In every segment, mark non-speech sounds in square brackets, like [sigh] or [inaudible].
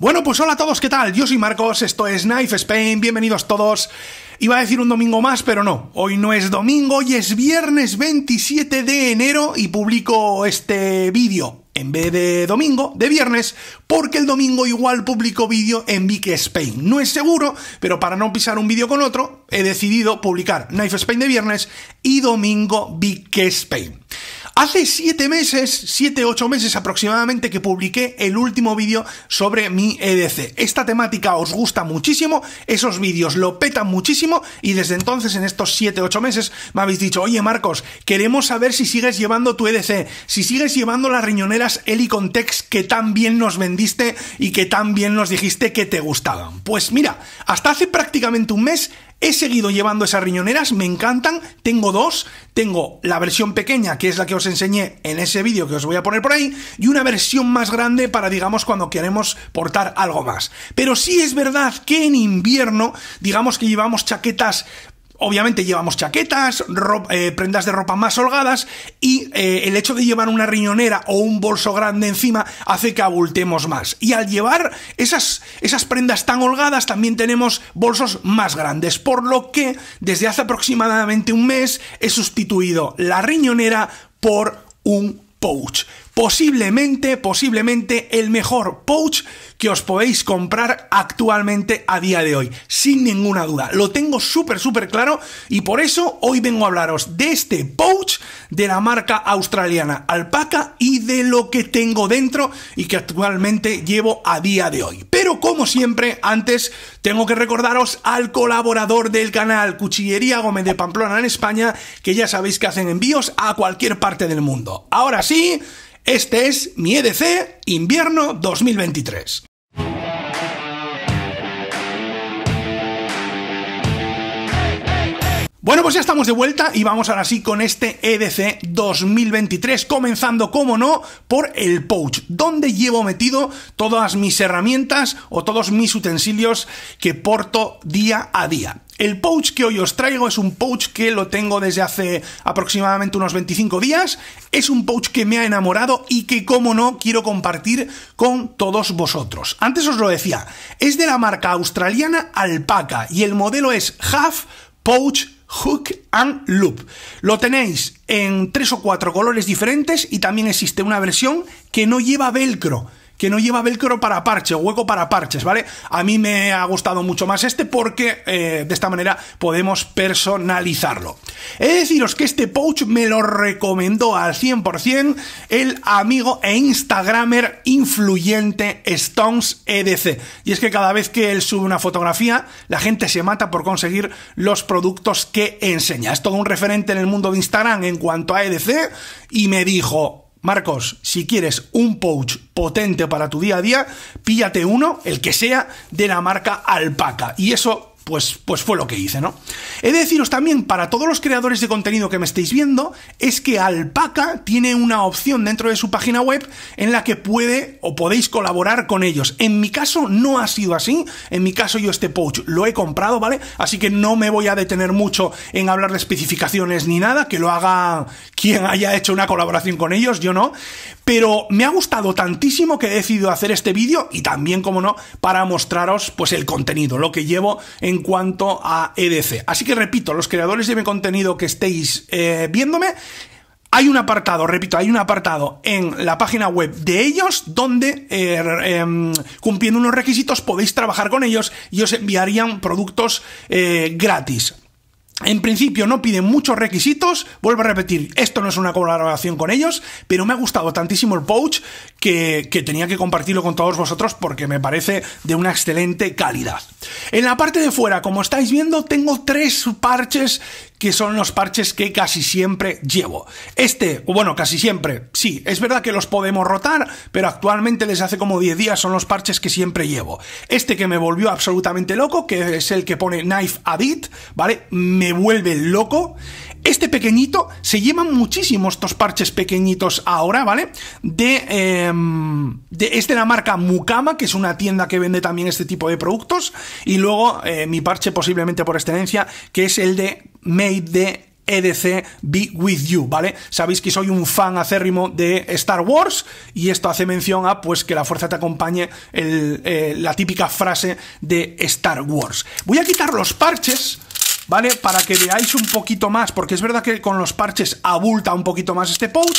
Bueno, pues hola a todos, ¿qué tal? Yo soy Marcos, esto es Knife Spain, bienvenidos todos. Iba a decir un domingo más, pero no, hoy no es domingo, hoy es viernes 27 de enero y publico este vídeo en vez de domingo, de viernes, porque el domingo igual publico vídeo en Big Spain. No es seguro, pero para no pisar un vídeo con otro, he decidido publicar Knife Spain de viernes y domingo Big Spain. Hace 7 meses, 7, 8 meses aproximadamente que publiqué el último vídeo sobre mi EDC. Esta temática os gusta muchísimo, esos vídeos lo petan muchísimo y desde entonces en estos 7, 8 meses me habéis dicho, oye Marcos, queremos saber si sigues llevando tu EDC, si sigues llevando las riñoneras Helicontex que tan bien nos vendiste y que tan bien nos dijiste que te gustaban. Pues mira, hasta hace prácticamente un mes He seguido llevando esas riñoneras, me encantan, tengo dos, tengo la versión pequeña, que es la que os enseñé en ese vídeo que os voy a poner por ahí, y una versión más grande para, digamos, cuando queremos portar algo más. Pero sí es verdad que en invierno, digamos que llevamos chaquetas Obviamente llevamos chaquetas, eh, prendas de ropa más holgadas y eh, el hecho de llevar una riñonera o un bolso grande encima hace que abultemos más. Y al llevar esas, esas prendas tan holgadas también tenemos bolsos más grandes, por lo que desde hace aproximadamente un mes he sustituido la riñonera por un pouch posiblemente, posiblemente el mejor pouch que os podéis comprar actualmente a día de hoy, sin ninguna duda. Lo tengo súper, súper claro y por eso hoy vengo a hablaros de este pouch de la marca australiana Alpaca y de lo que tengo dentro y que actualmente llevo a día de hoy. Pero como siempre, antes tengo que recordaros al colaborador del canal Cuchillería Gómez de Pamplona en España, que ya sabéis que hacen envíos a cualquier parte del mundo. Ahora sí, este es mi EDC Invierno 2023. Bueno, pues ya estamos de vuelta y vamos ahora sí con este EDC 2023, comenzando, como no, por el pouch, donde llevo metido todas mis herramientas o todos mis utensilios que porto día a día. El pouch que hoy os traigo es un pouch que lo tengo desde hace aproximadamente unos 25 días. Es un pouch que me ha enamorado y que, como no, quiero compartir con todos vosotros. Antes os lo decía, es de la marca australiana Alpaca y el modelo es Half Pouch Hook and Loop. Lo tenéis en tres o cuatro colores diferentes y también existe una versión que no lleva velcro que no lleva velcro para parche, hueco para parches, ¿vale? A mí me ha gustado mucho más este porque eh, de esta manera podemos personalizarlo. He de deciros que este pouch me lo recomendó al 100% el amigo e instagramer influyente Stones EDC. Y es que cada vez que él sube una fotografía, la gente se mata por conseguir los productos que enseña. Es todo un referente en el mundo de Instagram en cuanto a EDC y me dijo, Marcos, si quieres un pouch potente para tu día a día, píllate uno, el que sea, de la marca Alpaca. Y eso pues, pues, fue lo que hice, ¿no? He de deciros también, para todos los creadores de contenido que me estéis viendo, es que Alpaca tiene una opción dentro de su página web en la que puede o podéis colaborar con ellos. En mi caso no ha sido así, en mi caso yo este pouch lo he comprado, ¿vale? Así que no me voy a detener mucho en hablar de especificaciones ni nada, que lo haga quien haya hecho una colaboración con ellos, yo no. Pero me ha gustado tantísimo que he decidido hacer este vídeo y también, como no, para mostraros pues el contenido, lo que llevo en en cuanto a EDC. Así que repito, los creadores de mi contenido que estéis eh, viéndome, hay un apartado, repito, hay un apartado en la página web de ellos donde eh, em, cumpliendo unos requisitos podéis trabajar con ellos y os enviarían productos eh, gratis. En principio no piden muchos requisitos, vuelvo a repetir, esto no es una colaboración con ellos, pero me ha gustado tantísimo el pouch que, tenía que compartirlo con todos vosotros porque me parece de una excelente calidad. En la parte de fuera, como estáis viendo, tengo tres parches que son los parches que casi siempre llevo. Este, bueno, casi siempre, sí, es verdad que los podemos rotar, pero actualmente desde hace como 10 días son los parches que siempre llevo. Este que me volvió absolutamente loco, que es el que pone Knife Adit, ¿vale? Me vuelve loco. Este pequeñito, se llevan muchísimo estos parches pequeñitos ahora, ¿vale? De, em, de, es de la marca Mukama, que es una tienda que vende también este tipo de productos. Y luego eh, mi parche posiblemente por excelencia, que es el de Made the EDC Be With You, ¿vale? Sabéis que soy un fan acérrimo de Star Wars y esto hace mención a pues que la fuerza te acompañe eh, la típica frase de Star Wars. Voy a quitar los parches. ¿Vale? Para que veáis un poquito más, porque es verdad que con los parches abulta un poquito más este pouch...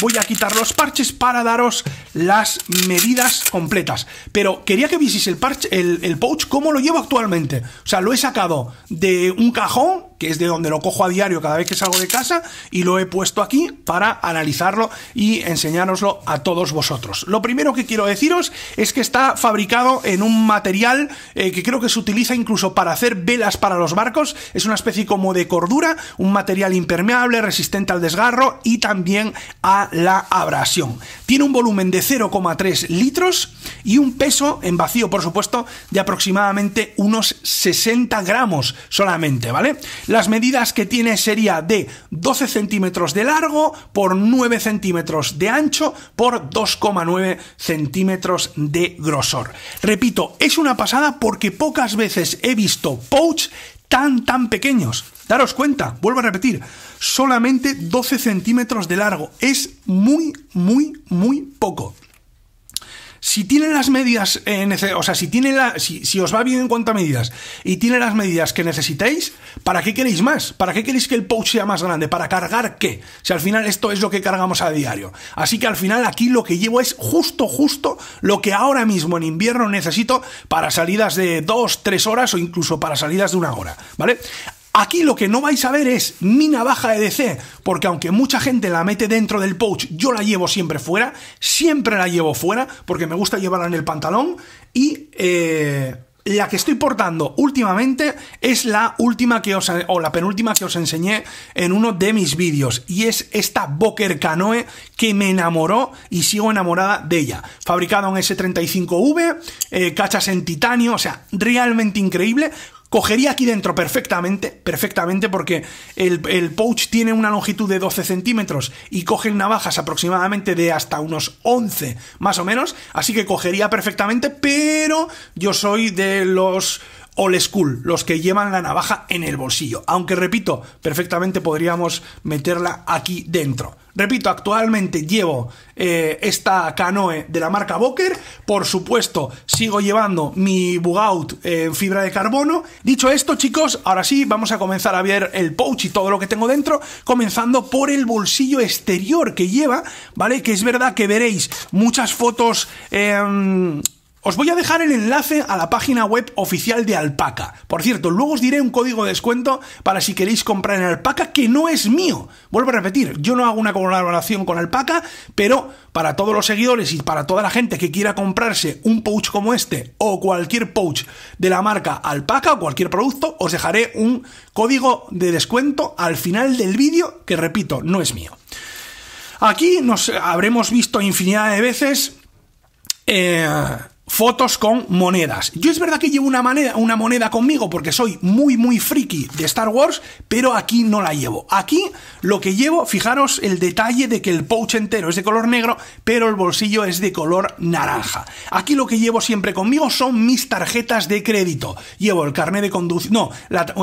voy a quitar los parches para daros las medidas completas. Pero quería que vieseis el, el pouch cómo lo llevo actualmente. O sea, lo he sacado de un cajón que es de donde lo cojo a diario cada vez que salgo de casa y lo he puesto aquí para analizarlo y enseñároslo a todos vosotros. Lo primero que quiero deciros es que está fabricado en un material eh, que creo que se utiliza incluso para hacer velas para los barcos, es una especie como de cordura, un material impermeable, resistente al desgarro y también a la abrasión. Tiene un volumen de 0,3 litros y un peso en vacío, por supuesto, de aproximadamente unos 60 gramos solamente, ¿vale? Las medidas que tiene sería de 12 centímetros de largo por 9 centímetros de ancho por 2,9 centímetros de grosor. Repito, es una pasada porque pocas veces he visto pouch tan tan pequeños. Daros cuenta, vuelvo a repetir, solamente 12 centímetros de largo. Es muy, muy, muy poco si tiene las medidas, eh, o sea, si, tiene la, si, os va bien en cuanto a medidas y tiene las medidas que necesitéis, ¿para qué queréis más? ¿Para qué queréis que el pouch sea más grande? ¿Para cargar qué? Si al final esto es lo que cargamos a diario. Así que al final aquí lo que llevo es justo, justo lo que ahora mismo en invierno necesito para salidas de dos, tres horas o incluso para salidas de una hora, ¿vale? Aquí lo que no vais a ver es mi navaja EDC, porque aunque mucha gente la mete dentro del pouch, yo la llevo siempre fuera, siempre la llevo fuera, porque me gusta llevarla en el pantalón y... Eh, la que estoy portando últimamente es la última que os o la penúltima que os enseñé en uno de mis vídeos y es esta Boker Canoe que me enamoró y sigo enamorada de ella. Fabricada en S35V, eh, cachas en titanio, o sea, realmente increíble cogería aquí dentro perfectamente, perfectamente, porque el, el, pouch tiene una longitud de 12 centímetros y cogen navajas aproximadamente de hasta unos 11, más o menos, así que cogería perfectamente, pero yo soy de los old school, los que llevan la navaja en el bolsillo. Aunque repito, perfectamente podríamos meterla aquí dentro. Repito, actualmente llevo eh, esta canoe de la marca Boker. Por supuesto, sigo llevando mi Bugout eh, en fibra de carbono. Dicho esto, chicos, ahora sí vamos a comenzar a ver el pouch y todo lo que tengo dentro, comenzando por el bolsillo exterior que lleva, ¿vale? Que es verdad que veréis muchas fotos. Em, os voy a dejar el enlace a la página web oficial de Alpaca. Por cierto, luego os diré un código de descuento para si queréis comprar en Alpaca que no es mío. Vuelvo a repetir, yo no hago una colaboración con Alpaca, pero para todos los seguidores y para toda la gente que quiera comprarse un pouch como este o cualquier pouch de la marca Alpaca o cualquier producto, os dejaré un código de descuento al final del vídeo que repito, no es mío. Aquí nos habremos visto infinidad de veces eh, fotos con monedas. Yo es verdad que llevo una moneda, conmigo porque soy muy, muy friki de Star Wars, pero aquí no la llevo. Aquí lo que llevo, fijaros el detalle de que el pouch entero es de color negro, pero el bolsillo es de color naranja. Aquí lo que llevo siempre conmigo son mis tarjetas de crédito. Llevo el carnet de conducción, no,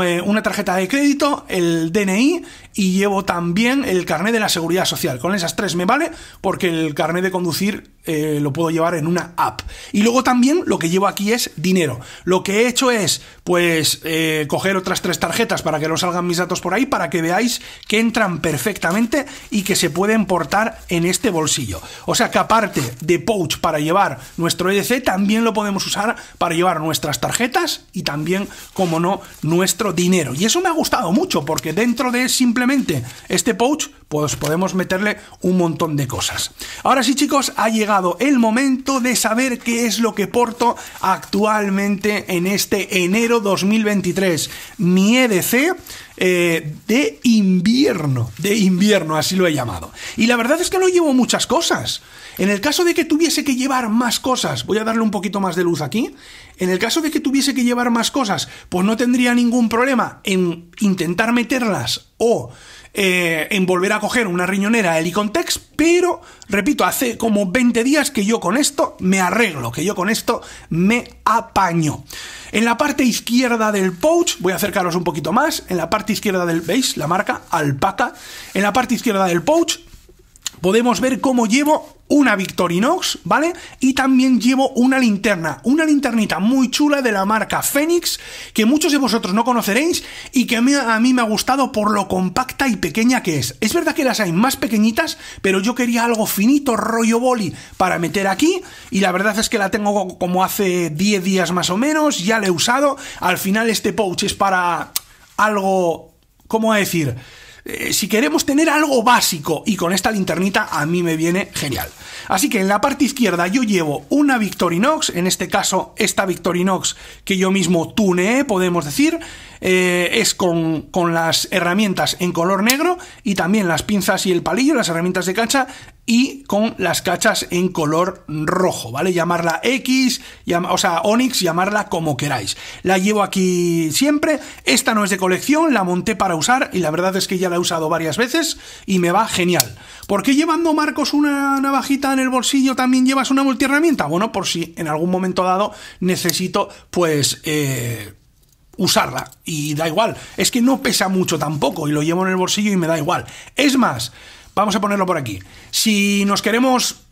eh, una tarjeta de crédito, el DNI, y llevo también el carnet de la seguridad social. Con esas tres me vale porque el carnet de conducir eh, lo puedo llevar en una app. Y luego también lo que llevo aquí es dinero. Lo que he hecho es, pues, eh, coger otras tres tarjetas para que no salgan mis datos por ahí, para que veáis que entran perfectamente y que se pueden portar en este bolsillo. O sea que aparte de pouch para llevar nuestro EDC, también lo podemos usar para llevar nuestras tarjetas y también, como no, nuestro dinero. Y eso me ha gustado mucho porque dentro de simplemente este pouch pues podemos meterle un montón de cosas. Ahora sí chicos, ha llegado el momento de saber qué es lo que porto actualmente en este enero 2023. Mi EDC eh, de invierno, de invierno así lo he llamado. Y la verdad es que no llevo muchas cosas. En el caso de que tuviese que llevar más cosas, voy a darle un poquito más de luz aquí. En el caso de que tuviese que llevar más cosas, pues no tendría ningún problema en intentar meterlas o eh, en volver a coger una riñonera Helicontex, pero repito, hace como 20 días que yo con esto me arreglo, que yo con esto me apaño. En la parte izquierda del pouch, voy a acercaros un poquito más, en la parte izquierda del, ¿veis? La marca alpaca. En la parte izquierda del pouch podemos ver cómo llevo una Victorinox, ¿vale? Y también llevo una linterna, una linternita muy chula de la marca Phoenix, que muchos de vosotros no conoceréis y que a mí, me ha gustado por lo compacta y pequeña que es. Es verdad que las hay más pequeñitas, pero yo quería algo finito, rollo boli, para meter aquí y la verdad es que la tengo como hace 10 días más o menos, ya la he usado. Al final este pouch es para algo, ¿cómo a decir? Eh, si queremos tener algo básico y con esta linternita a mí me viene genial. Así que en la parte izquierda yo llevo una Victorinox, en este caso esta Victorinox que yo mismo tuneé, podemos decir, eh, es con, con, las herramientas en color negro y también las pinzas y el palillo, las herramientas de cancha y con las cachas en color rojo, ¿vale? Llamarla X, o sea, Onyx, llamarla como queráis. La llevo aquí siempre, esta no es de colección, la monté para usar y la verdad es que ya la he usado varias veces y me va genial. ¿Por qué llevando, Marcos, una navajita en el bolsillo también llevas una multiherramienta? Bueno, por si en algún momento dado necesito, pues... Eh, usarla y da igual, es que no pesa mucho tampoco y lo llevo en el bolsillo y me da igual. Es más, Vamos a ponerlo por aquí. Si nos queremos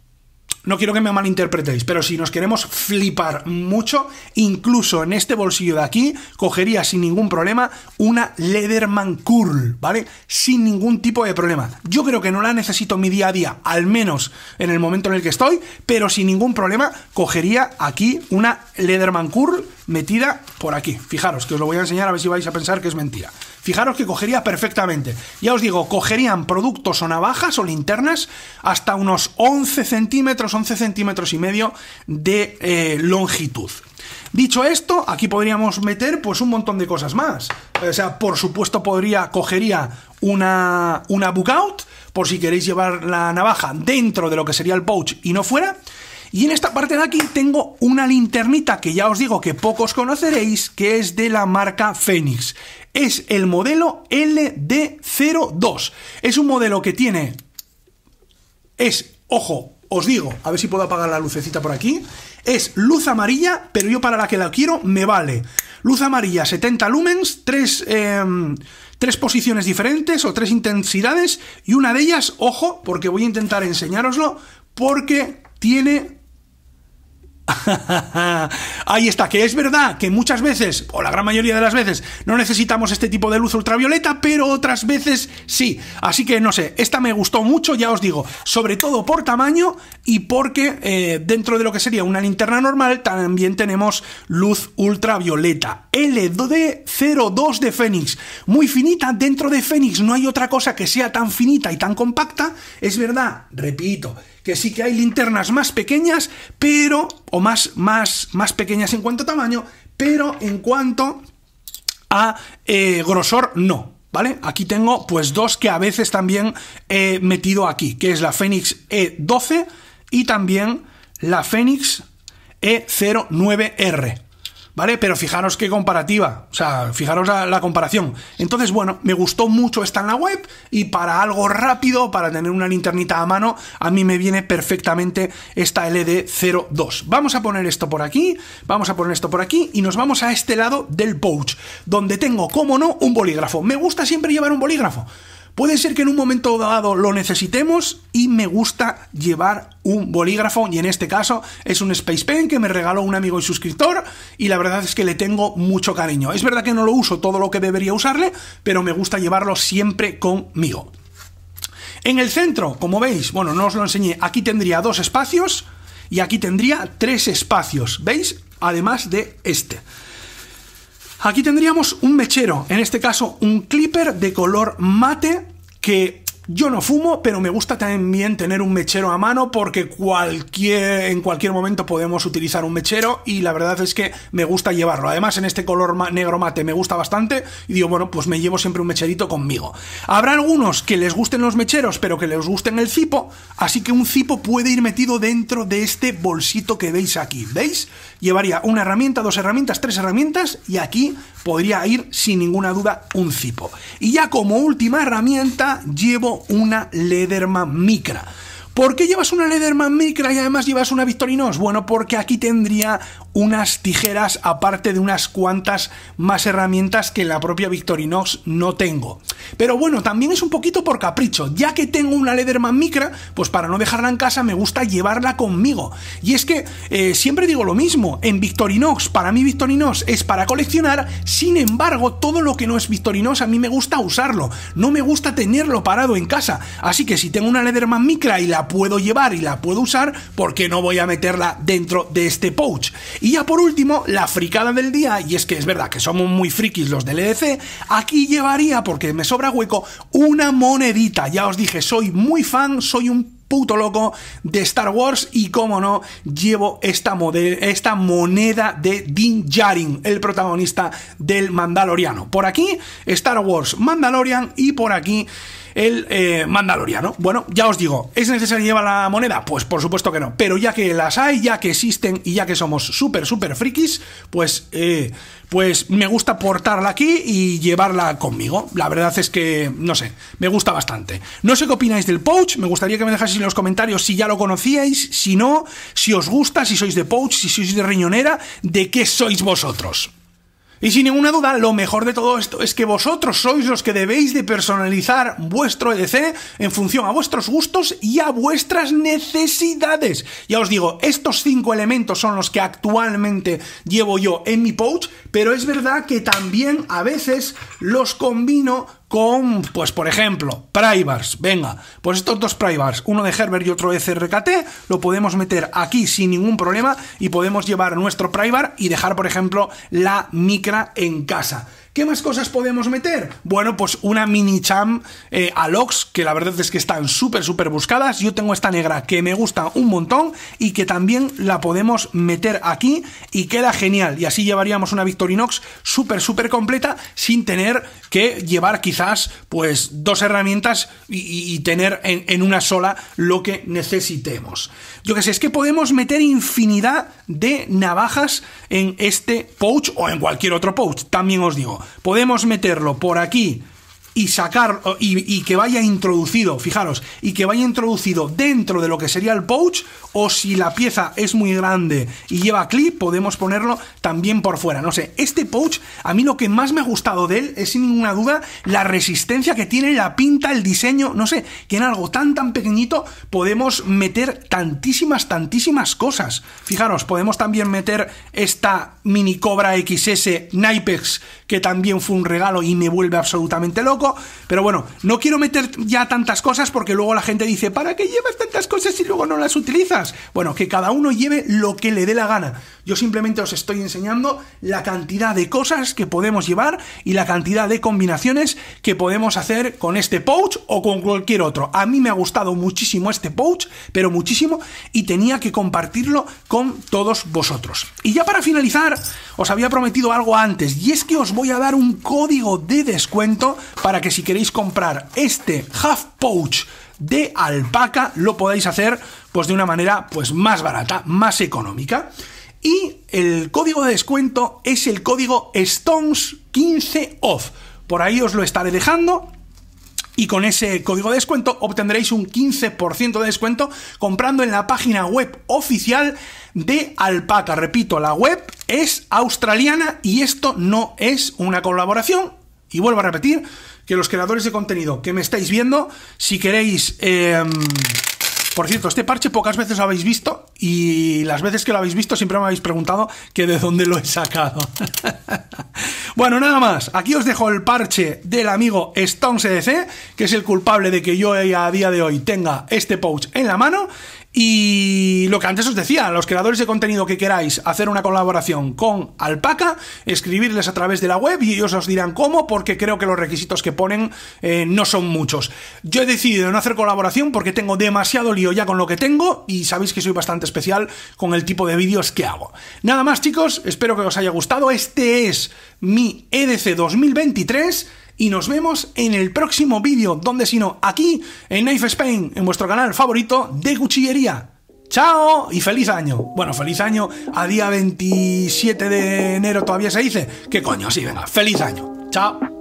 no quiero que me malinterpretéis, pero si nos queremos flipar mucho, incluso en este bolsillo de aquí, cogería sin ningún problema una Leatherman Curl, ¿vale? Sin ningún tipo de problema. Yo creo que no la necesito mi día a día, al menos en el momento en el que estoy, pero sin ningún problema cogería aquí una Leatherman Curl metida por aquí. Fijaros, que os lo voy a enseñar a ver si vais a pensar que es mentira. Fijaros que cogería perfectamente. Ya os digo, cogerían productos o navajas o linternas hasta unos 11 centímetros, 11 centímetros y medio de eh, longitud. Dicho esto, aquí podríamos meter pues un montón de cosas más. O sea, por supuesto podría, cogería una, una book out, por si queréis llevar la navaja dentro de lo que sería el pouch y no fuera. Y en esta parte de aquí tengo una linternita que ya os digo que pocos conoceréis, que es de la marca Phoenix. Es el modelo LD02. Es un modelo que tiene... Es, ojo, os digo, a ver si puedo apagar la lucecita por aquí. Es luz amarilla, pero yo para la que la quiero me vale. Luz amarilla, 70 lumens, tres, em, tres posiciones diferentes o tres intensidades y una de ellas, ojo, porque voy a intentar enseñároslo, porque tiene... [laughs] Ahí está, que es verdad que muchas veces, o la gran mayoría de las veces, no necesitamos este tipo de luz ultravioleta, pero otras veces sí. Así que no sé, esta me gustó mucho, ya os digo, sobre todo por tamaño y porque eh, dentro de lo que sería una linterna normal también tenemos luz ultravioleta. LD02 de Fénix, muy finita dentro de Fénix, no hay otra cosa que sea tan finita y tan compacta, es verdad, repito que sí que hay linternas más pequeñas, pero, o más, más, más pequeñas en cuanto a tamaño, pero en cuanto a eh, grosor, no. ¿Vale? Aquí tengo pues dos que a veces también he metido aquí, que es la fénix E12 y también la Phoenix E09R. ¿vale? Pero fijaros qué comparativa, o sea, fijaros la, comparación. Entonces, bueno, me gustó mucho esta en la web y para algo rápido, para tener una linternita a mano, a mí me viene perfectamente esta LD02. Vamos a poner esto por aquí, vamos a poner esto por aquí y nos vamos a este lado del pouch, donde tengo, como no, un bolígrafo. Me gusta siempre llevar un bolígrafo. Puede ser que en un momento dado lo necesitemos y me gusta llevar un bolígrafo y en este caso es un Space Pen que me regaló un amigo y suscriptor y la verdad es que le tengo mucho cariño. Es verdad que no lo uso todo lo que debería usarle, pero me gusta llevarlo siempre conmigo. En el centro, como veis, bueno, no os lo enseñé, aquí tendría dos espacios y aquí tendría tres espacios, ¿veis? Además de este. Aquí tendríamos un mechero, en este caso un clipper de color mate que yo no fumo, pero me gusta también tener un mechero a mano porque cualquier, en cualquier momento podemos utilizar un mechero y la verdad es que me gusta llevarlo. Además, en este color negro mate me gusta bastante y digo, bueno, pues me llevo siempre un mecherito conmigo. Habrá algunos que les gusten los mecheros, pero que les gusten el cipo, así que un cipo puede ir metido dentro de este bolsito que veis aquí. ¿Veis? Llevaría una herramienta, dos herramientas, tres herramientas y aquí podría ir sin ninguna duda un cipo. Y ya como última herramienta llevo una Lederman Micra. ¿Por qué llevas una Lederman Micra y además llevas una Victorinox? Bueno, porque aquí tendría unas tijeras aparte de unas cuantas más herramientas que la propia Victorinox no tengo. Pero bueno, también es un poquito por capricho, ya que tengo una Leatherman Micra, pues para no dejarla en casa me gusta llevarla conmigo. Y es que eh, siempre digo lo mismo, en Victorinox, para mí Victorinox es para coleccionar, sin embargo, todo lo que no es Victorinox a mí me gusta usarlo, no me gusta tenerlo parado en casa, así que si tengo una Leatherman Micra y la puedo llevar y la puedo usar, ¿por qué no voy a meterla dentro de este pouch? Y ya por último, la fricada del día, y es que es verdad que somos muy frikis los del EDC, aquí llevaría, porque me sobra hueco, una monedita. Ya os dije, soy muy fan, soy un puto loco de Star Wars y como no llevo esta, esta moneda de Din Jarin, el protagonista del Mandaloriano. Por aquí Star Wars Mandalorian y por aquí el eh, mandaloriano. Bueno, ya os digo, ¿es necesario llevar la moneda? Pues por supuesto que no. Pero ya que las hay, ya que existen y ya que somos súper, súper frikis, pues, eh, pues me gusta portarla aquí y llevarla conmigo. La verdad es que, no sé, me gusta bastante. No sé qué opináis del pouch, me gustaría que me dejaseis en los comentarios si ya lo conocíais, si no, si os gusta, si sois de pouch, si sois de riñonera, de qué sois vosotros. Y sin ninguna duda, lo mejor de todo esto es que vosotros sois los que debéis de personalizar vuestro EDC en función a vuestros gustos y a vuestras necesidades. Ya os digo, estos cinco elementos son los que actualmente llevo yo en mi pouch, pero es verdad que también a veces los combino con, pues por ejemplo, Privars. Venga, pues estos dos Privars, uno de Herbert y otro de CRKT, lo podemos meter aquí sin ningún problema y podemos llevar nuestro Privar y dejar, por ejemplo, la micra en casa. ¿Qué más cosas podemos meter? Bueno, pues una mini cham eh, a Alox, que la verdad es que están súper, súper buscadas. Yo tengo esta negra que me gusta un montón y que también la podemos meter aquí y queda genial. Y así llevaríamos una Victorinox súper, súper completa sin tener que llevar quizás pues dos herramientas y, tener en, una sola lo que necesitemos. Yo que sé, es que podemos meter infinidad de navajas en este pouch o en cualquier otro pouch, también os digo podemos meterlo por aquí y sacar y, que vaya introducido, fijaros, y que vaya introducido dentro de lo que sería el pouch, o si la pieza es muy grande y lleva clip, podemos ponerlo también por fuera. No sé, este pouch, a mí lo que más me ha gustado de él es sin ninguna duda la resistencia que tiene, la pinta, el diseño, no sé, que en algo tan tan pequeñito podemos meter tantísimas, tantísimas cosas. Fijaros, podemos también meter esta mini Cobra XS Nipex que también fue un regalo y me vuelve absolutamente loco. Pero bueno, no quiero meter ya tantas cosas porque luego la gente dice, ¿para qué llevas tantas cosas y luego no las utilizas? Bueno, que cada uno lleve lo que le dé la gana. Yo simplemente os estoy enseñando la cantidad de cosas que podemos llevar y la cantidad de combinaciones que podemos hacer con este pouch o con cualquier otro. A mí me ha gustado muchísimo este pouch, pero muchísimo, y tenía que compartirlo con todos vosotros. Y ya para finalizar, os había prometido algo antes, y es que os voy a dar un código de descuento para que si queréis comprar este half pouch de alpaca lo podáis hacer pues de una manera pues más barata, más económica. Y el código de descuento es el código STONES15OFF. Por ahí os lo estaré dejando y con ese código de descuento obtendréis un 15% de descuento comprando en la página web oficial de alpaca. Repito, la web es australiana y esto no es una colaboración. Y vuelvo a repetir que los creadores de contenido que me estáis viendo, si queréis... Em, por cierto, este parche pocas veces lo habéis visto y las veces que lo habéis visto siempre me habéis preguntado que de dónde lo he sacado. [laughs] bueno, nada más. Aquí os dejo el parche del amigo Stone e CDC, que es el culpable de que yo a día de hoy tenga este pouch en la mano y lo que antes os decía, los creadores de contenido que queráis hacer una colaboración con Alpaca, escribirles a través de la web y ellos os dirán cómo, porque creo que los requisitos que ponen eh, no son muchos. Yo he decidido no hacer colaboración porque tengo demasiado lío ya con lo que tengo y sabéis que soy bastante especial con el tipo de vídeos que hago. Nada más chicos, espero que os haya gustado. Este es mi EDC 2023 y nos vemos en el próximo vídeo, donde sino aquí en Knife Spain, en vuestro canal favorito de cuchillería. ¡Chao! Y feliz año. Bueno, feliz año a día 27 de enero todavía se dice. ¿Qué coño? Sí, venga, feliz año. ¡Chao!